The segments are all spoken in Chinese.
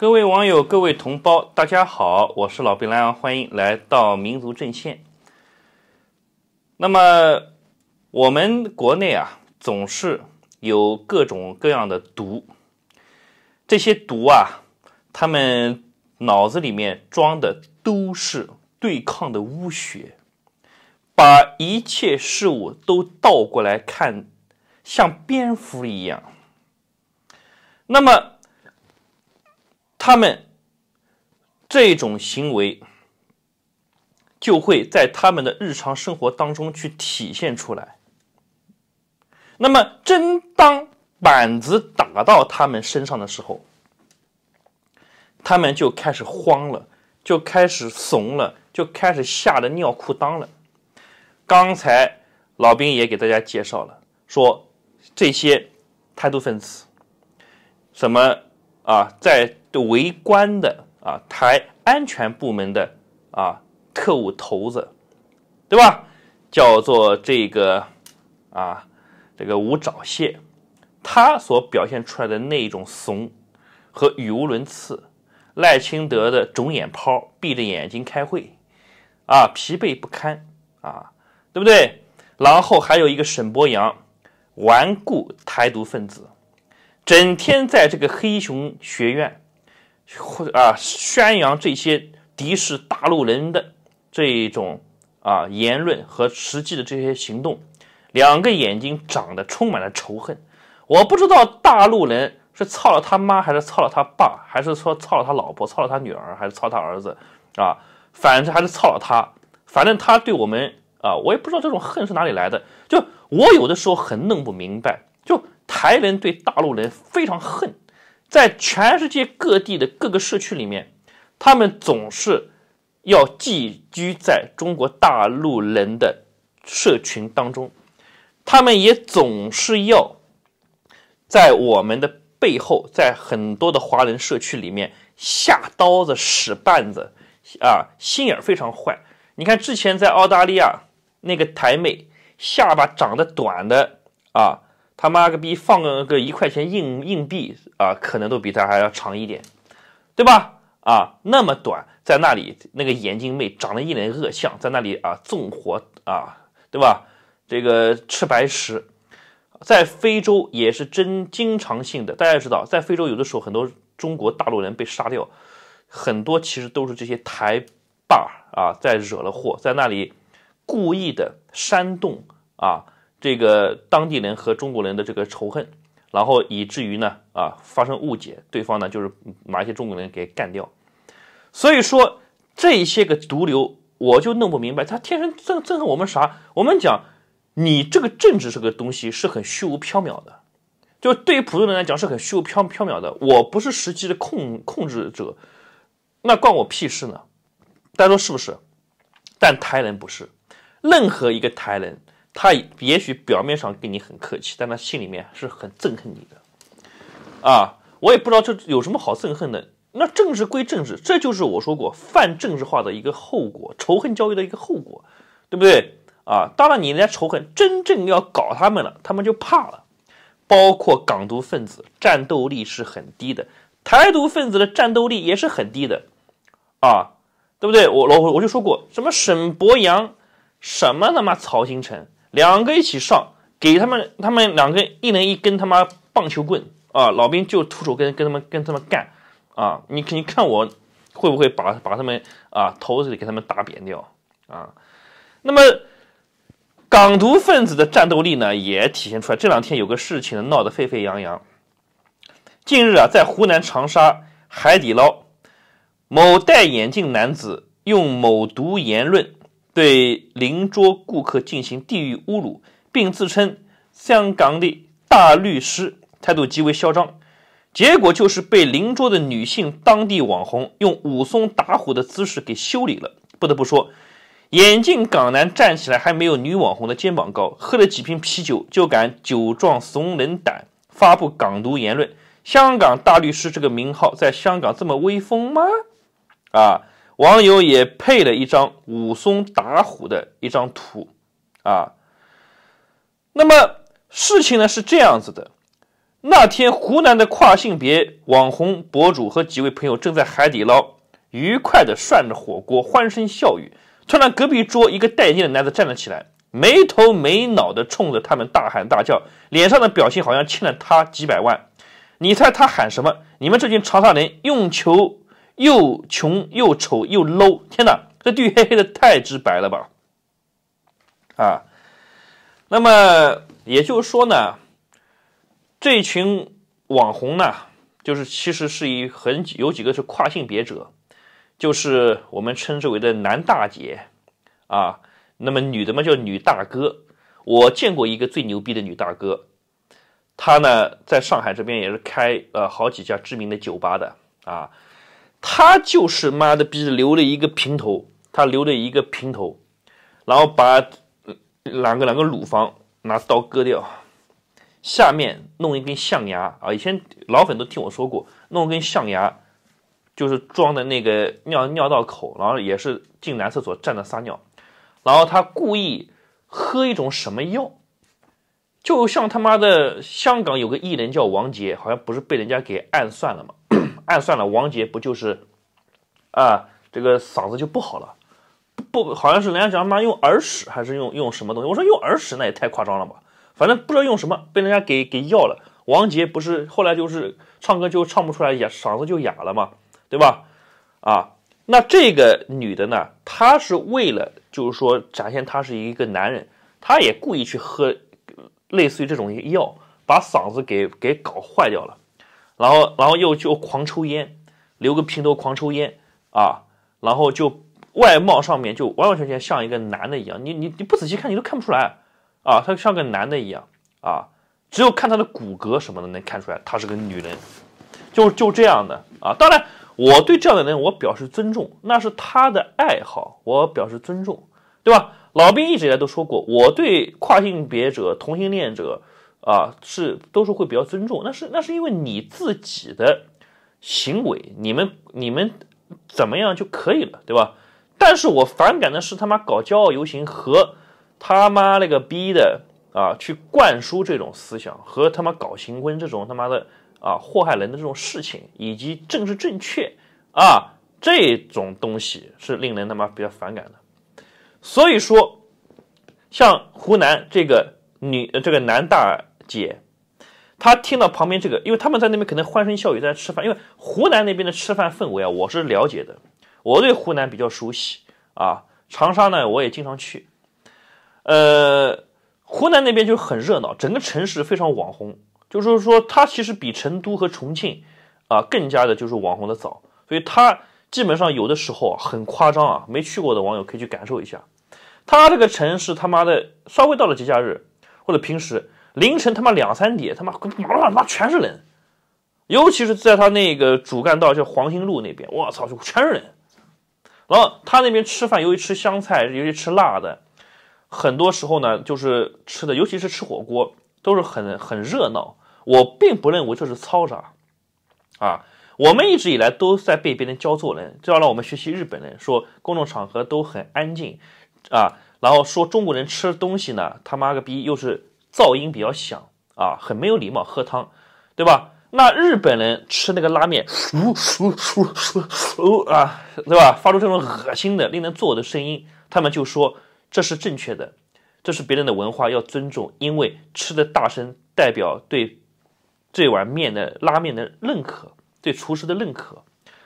各位网友，各位同胞，大家好，我是老兵蓝，欢迎来到民族阵线。那么，我们国内啊，总是有各种各样的毒，这些毒啊，他们脑子里面装的都是对抗的污血，把一切事物都倒过来看，像蝙蝠一样。那么。他们这种行为就会在他们的日常生活当中去体现出来。那么，真当板子打到他们身上的时候，他们就开始慌了，就开始怂了，就开始吓得尿裤裆了。刚才老兵也给大家介绍了，说这些台独分子什么啊，在对，围观的啊，台安全部门的啊，特务头子，对吧？叫做这个啊，这个吴钊燮，他所表现出来的那一种怂和语无伦次，赖清德的肿眼泡，闭着眼睛开会，啊，疲惫不堪啊，对不对？然后还有一个沈博阳，顽固台独分子，整天在这个黑熊学院。或啊，宣扬这些敌视大陆人的这种啊言论和实际的这些行动，两个眼睛长得充满了仇恨。我不知道大陆人是操了他妈，还是操了他爸，还是说操了他老婆，操了他女儿，还是操他儿子啊？反正还是操了他。反正他对我们啊，我也不知道这种恨是哪里来的。就我有的时候很弄不明白，就台人对大陆人非常恨。在全世界各地的各个社区里面，他们总是要寄居在中国大陆人的社群当中，他们也总是要在我们的背后，在很多的华人社区里面下刀子使绊子啊，心眼非常坏。你看，之前在澳大利亚那个台妹，下巴长得短的啊。他妈个逼，放个个一块钱硬硬币啊，可能都比它还要长一点，对吧？啊，那么短，在那里那个眼镜妹长得一脸恶相，在那里啊纵火啊，对吧？这个吃白食，在非洲也是真经常性的。大家知道，在非洲有的时候很多中国大陆人被杀掉，很多其实都是这些台霸啊在惹了祸，在那里故意的煽动啊。这个当地人和中国人的这个仇恨，然后以至于呢，啊，发生误解，对方呢就是拿一些中国人给干掉。所以说，这些个毒瘤，我就弄不明白，他天生憎憎恨我们啥？我们讲，你这个政治这个东西是很虚无缥缈的，就对于普通人来讲是很虚无缥缥缈的。我不是实际的控控制者，那关我屁事呢？大家说是不是？但台人不是，任何一个台人。他也许表面上跟你很客气，但他心里面是很憎恨你的，啊，我也不知道这有什么好憎恨的。那政治归政治，这就是我说过泛政治化的一个后果，仇恨教育的一个后果，对不对？啊，当然你来仇恨，真正要搞他们了，他们就怕了。包括港独分子战斗力是很低的，台独分子的战斗力也是很低的，啊，对不对？我老我就说过什么沈博阳，什么他妈曹新成。两个一起上，给他们，他们两个一人一根他妈棒球棍啊！老兵就徒手跟跟他们跟他们干啊！你你看我会不会把把他们啊头子给他们打扁掉啊？那么港独分子的战斗力呢也体现出来。这两天有个事情闹得沸沸扬扬。近日啊，在湖南长沙海底捞，某戴眼镜男子用某毒言论。对邻桌顾客进行地域侮辱，并自称香港的大律师，态度极为嚣张，结果就是被邻桌的女性当地网红用武松打虎的姿势给修理了。不得不说，眼镜港男站起来还没有女网红的肩膀高，喝了几瓶啤酒就敢酒壮怂人胆，发布港独言论。香港大律师这个名号在香港这么威风吗？啊？网友也配了一张武松打虎的一张图，啊，那么事情呢是这样子的，那天湖南的跨性别网红博主和几位朋友正在海底捞愉快的涮着火锅，欢声笑语。突然隔壁桌一个带劲的男子站了起来，没头没脑的冲着他们大喊大叫，脸上的表情好像欠了他几百万。你猜他喊什么？你们这群长沙人用球。又穷又丑又 low，天哪，这句黑黑的太直白了吧？啊，那么也就是说呢，这群网红呢，就是其实是一很有几个是跨性别者，就是我们称之为的男大姐啊，那么女的嘛叫女大哥。我见过一个最牛逼的女大哥，她呢在上海这边也是开呃好几家知名的酒吧的啊。他就是妈的逼留了一个平头，他留了一个平头，然后把两个两个乳房拿刀割掉，下面弄一根象牙啊！以前老粉都听我说过，弄根象牙就是装的那个尿尿道口，然后也是进男厕所站着撒尿，然后他故意喝一种什么药，就像他妈的香港有个艺人叫王杰，好像不是被人家给暗算了吗？暗算了王杰不就是，啊，这个嗓子就不好了，不好像是人家讲妈用耳屎还是用用什么东西？我说用耳屎那也太夸张了吧，反正不知道用什么，被人家给给要了。王杰不是后来就是唱歌就唱不出来哑，嗓子就哑了嘛，对吧？啊，那这个女的呢，她是为了就是说展现他是一个男人，她也故意去喝类似于这种药，把嗓子给给搞坏掉了。然后，然后又就狂抽烟，留个平头，狂抽烟啊，然后就外貌上面就完完全全像一个男的一样，你你你不仔细看，你都看不出来啊，他像个男的一样啊，只有看他的骨骼什么的能看出来，他是个女人，就就这样的啊。当然，我对这样的人我表示尊重，那是他的爱好，我表示尊重，对吧？老兵一直以来都说过，我对跨性别者、同性恋者。啊，是都是会比较尊重，那是那是因为你自己的行为，你们你们怎么样就可以了，对吧？但是我反感的是他妈搞骄傲游行和他妈那个逼的啊，去灌输这种思想和他妈搞行婚这种他妈的啊祸害人的这种事情，以及政治正确啊这种东西是令人他妈比较反感的。所以说，像湖南这个女这个南大。姐，他听到旁边这个，因为他们在那边可能欢声笑语在吃饭，因为湖南那边的吃饭氛围啊，我是了解的，我对湖南比较熟悉啊。长沙呢，我也经常去。呃，湖南那边就很热闹，整个城市非常网红，就是说它其实比成都和重庆啊更加的就是网红的早，所以它基本上有的时候啊很夸张啊，没去过的网友可以去感受一下，它这个城市他妈的稍微到了节假日或者平时。凌晨他妈两三点，他妈马路他妈全是人，尤其是在他那个主干道叫黄兴路那边，我操就全是人。然后他那边吃饭，由于吃香菜，尤其吃辣的，很多时候呢就是吃的，尤其是吃火锅，都是很很热闹。我并不认为这是嘈杂，啊，我们一直以来都在被别人教做人，就要让我们学习日本人，说公众场合都很安静，啊，然后说中国人吃东西呢，他妈个逼又是。噪音比较响啊，很没有礼貌喝汤，对吧？那日本人吃那个拉面，啊，对吧？发出这种恶心的、令人作呕的声音，他们就说这是正确的，这是别人的文化要尊重，因为吃的大声代表对这碗面的拉面的认可，对厨师的认可。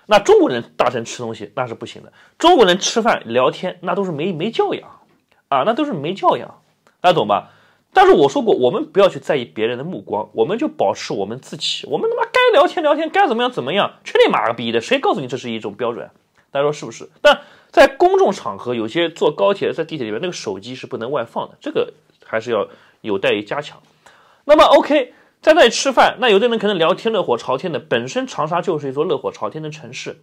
那中国人大声吃东西那是不行的，中国人吃饭聊天那都是没没教养啊，那都是没教养，大家懂吧？但是我说过，我们不要去在意别人的目光，我们就保持我们自己，我们他妈该聊天聊天，该怎么样怎么样，去你妈个逼的，谁告诉你这是一种标准大家说是不是？但在公众场合，有些坐高铁、在地铁里面，那个手机是不能外放的，这个还是要有待于加强。那么 OK，在那里吃饭，那有的人可能聊天热火朝天的，本身长沙就是一座热火朝天的城市。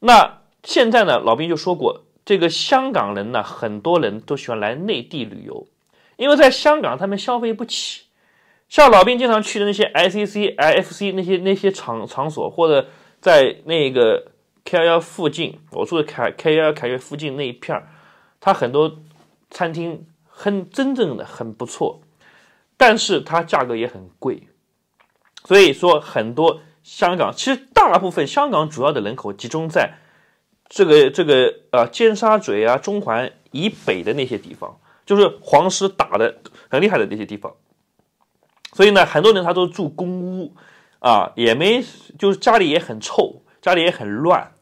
那现在呢，老兵就说过，这个香港人呢，很多人都喜欢来内地旅游。因为在香港，他们消费不起。像老兵经常去的那些 ICC、IFC 那些那些场场所，或者在那个 K11 附近，我住的凯 K11 凯悦附近那一片儿，它很多餐厅很真正的很不错，但是它价格也很贵。所以说，很多香港其实大部分香港主要的人口集中在这个这个啊尖沙咀啊中环以北的那些地方。就是皇室打的很厉害的那些地方，所以呢，很多人他都住公屋，啊，也没就是家里也很臭，家里也很乱，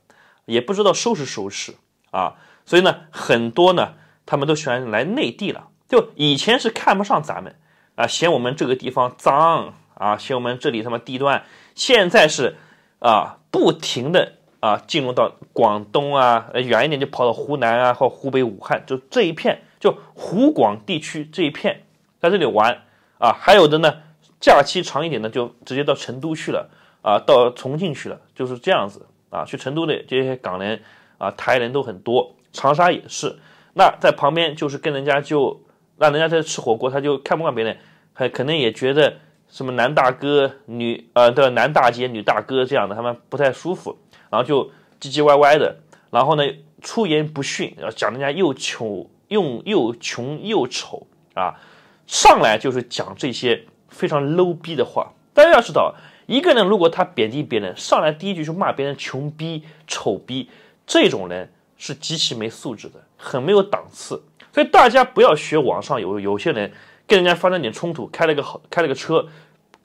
也不知道收拾收拾啊，所以呢，很多呢，他们都喜欢来内地了。就以前是看不上咱们，啊，嫌我们这个地方脏，啊，嫌我们这里他妈地段。现在是，啊，不停的啊，进入到广东啊，远一点就跑到湖南啊，或湖北武汉，就这一片。就湖广地区这一片，在这里玩啊，还有的呢，假期长一点的就直接到成都去了啊，到重庆去了，就是这样子啊。去成都的这些港人啊、台人都很多，长沙也是。那在旁边就是跟人家就，让人家在吃火锅，他就看不惯别人，还可能也觉得什么男大哥、女呃的男大姐、女大哥这样的，他们不太舒服，然后就唧唧歪歪的，然后呢，出言不逊，然后讲人家又穷。用又穷又丑啊，上来就是讲这些非常 low 逼的话。大家要知道，一个人如果他贬低别人，上来第一句就骂别人穷逼、丑逼，这种人是极其没素质的，很没有档次。所以大家不要学网上有有些人跟人家发生点冲突，开了个好开了个车，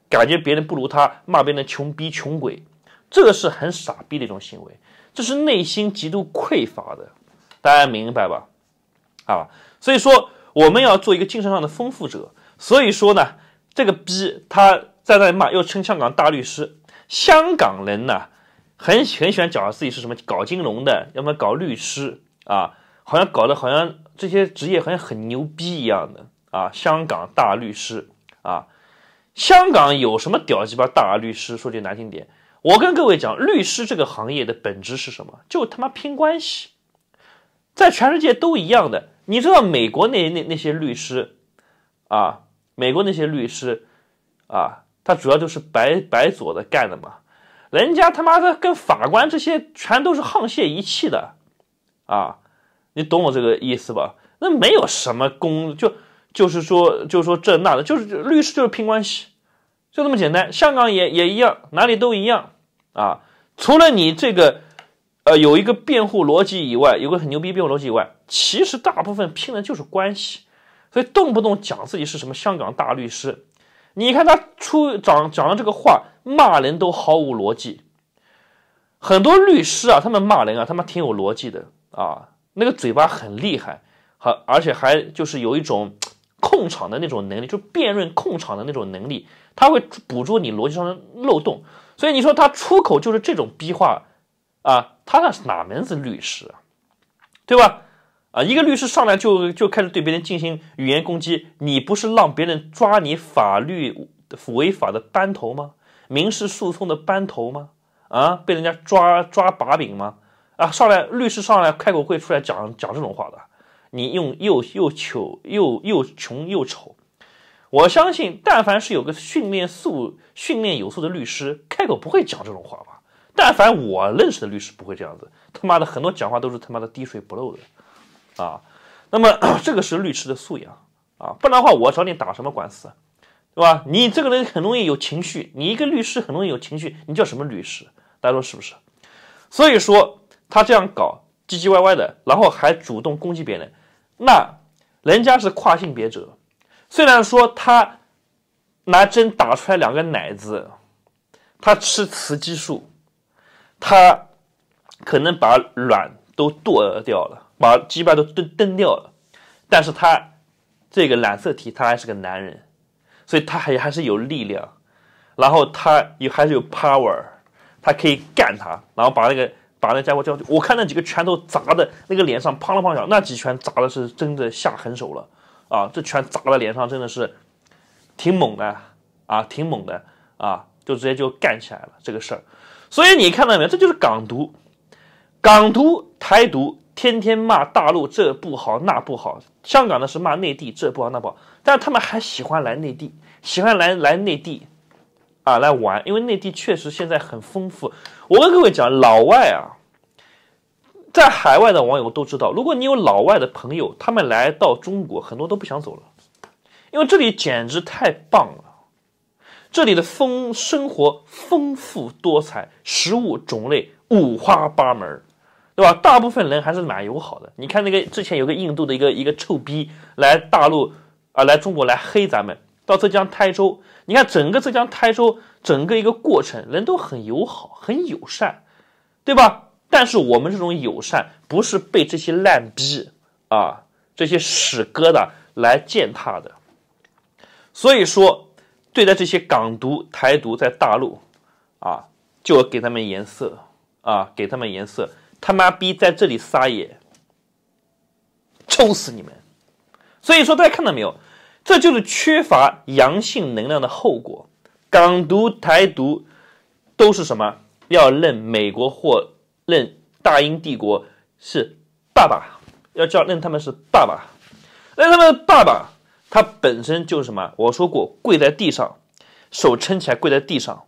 感觉别人不如他，骂别人穷逼、穷鬼，这个是很傻逼的一种行为，这是内心极度匮乏的，大家明白吧？啊，所以说我们要做一个精神上的丰富者。所以说呢，这个逼他在那里骂，又称香港大律师。香港人呢，很很喜欢讲自己是什么搞金融的，要么搞律师啊，好像搞得好像这些职业好像很牛逼一样的啊。香港大律师啊，香港有什么屌鸡巴大律师？说句难听点，我跟各位讲，律师这个行业的本质是什么？就他妈拼关系，在全世界都一样的。你知道美国那那那些律师啊，美国那些律师啊，他主要就是白白左的干的嘛，人家他妈的跟法官这些全都是沆瀣一气的啊，你懂我这个意思吧？那没有什么公，就就是说就是说这那的，就是律师就是拼关系，就这么简单。香港也也一样，哪里都一样啊，除了你这个。呃，有一个辩护逻辑以外，有个很牛逼辩护逻辑以外，其实大部分拼的就是关系，所以动不动讲自己是什么香港大律师，你看他出讲讲的这个话，骂人都毫无逻辑。很多律师啊，他们骂人啊，他妈挺有逻辑的啊，那个嘴巴很厉害，还而且还就是有一种控场的那种能力，就辩论控场的那种能力，他会捕捉你逻辑上的漏洞，所以你说他出口就是这种逼话。啊，他那是哪门子律师啊，对吧？啊，一个律师上来就就开始对别人进行语言攻击，你不是让别人抓你法律违法的班头吗？民事诉讼的班头吗？啊，被人家抓抓把柄吗？啊，上来律师上来开口会出来讲讲这种话的？你用又又丑又又穷又丑，我相信但凡是有个训练素训练有素的律师，开口不会讲这种话吧？但凡我认识的律师不会这样子，他妈的很多讲话都是他妈的滴水不漏的，啊，那么 这个是律师的素养啊，不然的话我找你打什么官司，对吧？你这个人很容易有情绪，你一个律师很容易有情绪，你叫什么律师？大家说是不是？所以说他这样搞唧唧歪歪的，然后还主动攻击别人，那人家是跨性别者，虽然说他拿针打出来两个奶子，他吃雌激素。他可能把卵都剁掉了，把鸡巴都蹬蹬掉了，但是他这个染色体他还是个男人，所以他还还是有力量，然后他有还是有 power，他可以干他，然后把那个把那家伙叫我看那几个拳头砸的那个脸上砰了砰响，那几拳砸的是真的下狠手了啊，这拳砸在脸上真的是挺猛的啊，挺猛的啊，就直接就干起来了这个事儿。所以你看到没有？这就是港独、港独、台独，天天骂大陆这不好那不好。香港呢是骂内地这不好那不好，但他们还喜欢来内地，喜欢来来内地，啊，来玩，因为内地确实现在很丰富。我跟各位讲，老外啊，在海外的网友都知道，如果你有老外的朋友，他们来到中国，很多都不想走了，因为这里简直太棒了。这里的丰生活丰富多彩，食物种类五花八门，对吧？大部分人还是蛮友好的。你看那个之前有个印度的一个一个臭逼来大陆啊，来中国来黑咱们，到浙江台州。你看整个浙江台州整个一个过程，人都很友好，很友善，对吧？但是我们这种友善不是被这些烂逼啊这些屎疙瘩来践踏的，所以说。对待这些港独、台独，在大陆，啊，就要给他们颜色，啊，给他们颜色，他妈逼在这里撒野，抽死你们！所以说，大家看到没有？这就是缺乏阳性能量的后果。港独、台独都是什么？要认美国或认大英帝国是爸爸，要叫认他们是爸爸，认他们爸爸。他本身就是什么？我说过，跪在地上，手撑起来，跪在地上，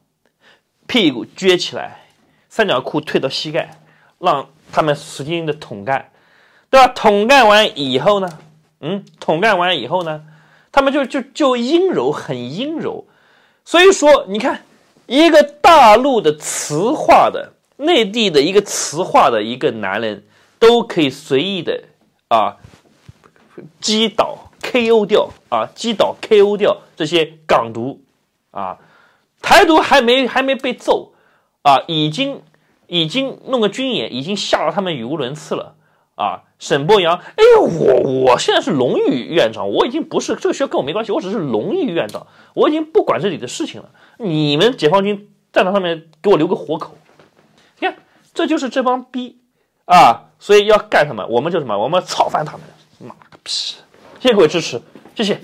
屁股撅起来，三角裤退到膝盖，让他们使劲的捅干，对吧？捅干完以后呢，嗯，捅干完以后呢，他们就就就阴柔，很阴柔。所以说，你看，一个大陆的磁化的内地的一个磁化的一个男人，都可以随意的啊击倒。KO 掉啊！击倒 KO 掉这些港独，啊，台独还没还没被揍，啊，已经已经弄个军演，已经吓到他们语无伦次了啊！沈波阳，哎，我我现在是荣誉院长，我已经不是这学校跟我没关系，我只是荣誉院长，我已经不管这里的事情了。你们解放军站到上面给我留个活口，你看，这就是这帮逼啊！所以要干什么，我们就什么，我们操翻他们！妈个屁！谢各位支持，谢谢。